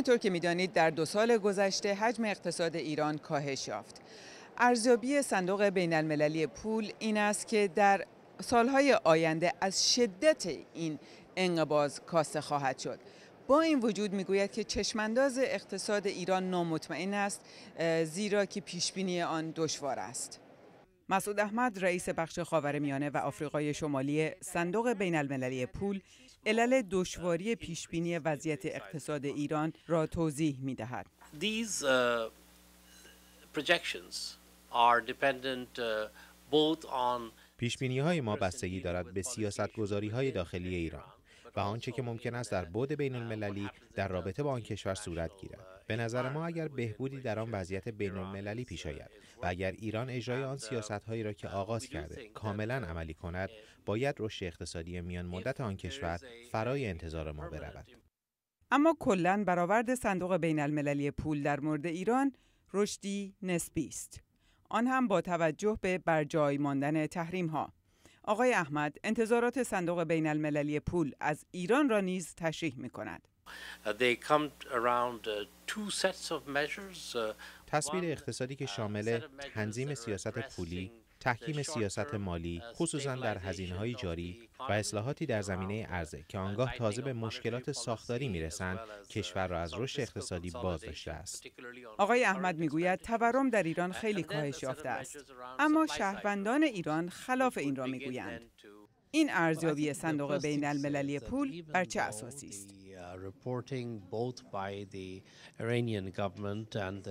همونطور که میدانید در دو سال گذشته حجم اقتصاد ایران کاهش یافت. ارزیابی صندوق بین المللی پول این است که در سالهای آینده از شدت این انقباز کاسته خواهد شد. با این وجود میگوید که چشمانداز اقتصاد ایران نامطمئن است زیرا که پیشبینی آن دشوار است. مسعود احمد رئیس بخش میانه و آفریقای شمالی صندوق بین المللی پول علل دشواری پیشبینی وضعیت اقتصاد ایران را توضیح می دهد. پیش بینی های ما بستگی دارد به سیاست گذاری های داخلی ایران و آنچه که ممکن است در بود بین المللی در رابطه با آن کشور صورت گیرد به نظر ما اگر بهبودی در آن وضعیت بین المللی پیش آید و اگر ایران اجرای آن سیاست هایی را که آغاز کرده کاملا عملی کند باید رشد اقتصادی میان مدت آن کشور فرای انتظار ما برود اما کلا برآورد صندوق بین المللی پول در مورد ایران رشدی نسبی است آن هم با توجه به برجای ماندن تحریم ها آقای احمد انتظارات صندوق بین المللی پول از ایران را نیز تشریح می کند. Uh, uh, uh, تصویر اقتصادی که شامل تنظیم سیاست پولی تحکیم سیاست مالی uh, خصوصا در هزینه های جاری و اصلاحاتی در uh, زمینه عرضه که آنگاه تازه به مشکلات ساختاری میرسند uh, کشور را از رشد اقتصادی باز داشته است آقای احمد میگوید تورم در ایران خیلی کاهش یافته است اما شهروندان ایران خلاف این را میگویند این ارزیابی صندوق بین المللی پول بر چه اساسی است by the Iranian government and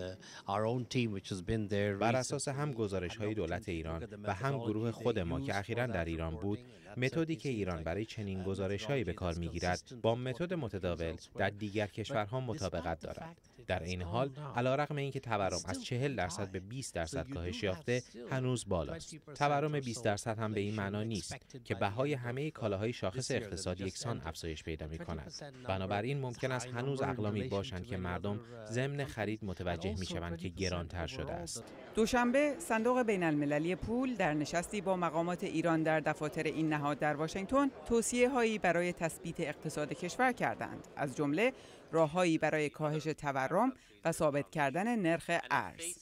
team which has been بر اساس هم گزارش های دولت ایران و هم گروه خود ما که اخیرا در ایران بود متدی که ایران برای چنین گزارش هایی به کار میگیرد با متد متداول در دیگر کشورها مطابقت دارد در این حال علیرغم اینکه تورم از 40 درصد به 20 درصد کاهش یافته هنوز بالاست تورم 20 درصد هم به این معنا نیست که بهای همه کالاهای شاخص اقتصاد یکسان افزایش پیدا می کند بنابراین ممکن است هنوز اقلامی باشند که مردم uh, ضمن خرید متوجه می شوند که گرانتر شده است دوشنبه صندوق بین المللی پول در نشستی با مقامات ایران در دفاتر این نهاد در واشنگتن توصیه هایی برای تثبیت اقتصاد کشور کردند از جمله راههایی برای کاهش تورم و ثابت کردن نرخ ارز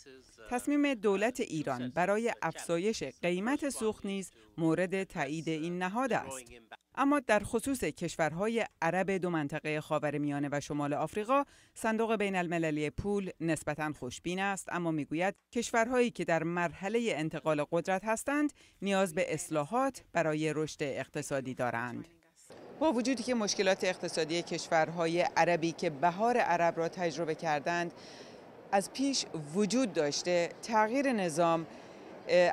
تصمیم دولت ایران برای افزایش قیمت سوخت نیز مورد تایید این نهاد است اما در خصوص کشورهای عرب دو منطقه خاورمیانه و شمال آفریقا صندوق بین المللی پول نسبتا خوشبین است اما میگوید کشورهایی که در مرحله انتقال قدرت هستند نیاز به اصلاحات برای رشد اقتصادی دارند با وجودی که مشکلات اقتصادی کشورهای عربی که بهار عرب را تجربه کردند از پیش وجود داشته تغییر نظام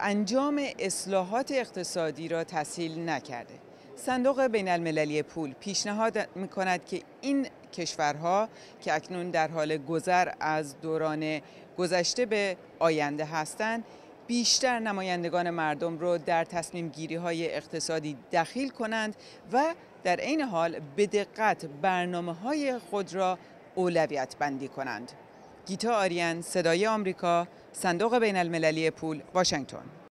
انجام اصلاحات اقتصادی را تسهیل نکرده صندوق بین المللی پول پیشنهاد می کند که این کشورها که اکنون در حال گذر از دوران گذشته به آینده هستند بیشتر نمایندگان مردم رو در تصمیم گیری های اقتصادی دخیل کنند و در عین حال به دقت برنامه های خود را اولویت بندی کنند. گیتا آریان، صدای آمریکا، صندوق بین المللی پول، واشنگتن.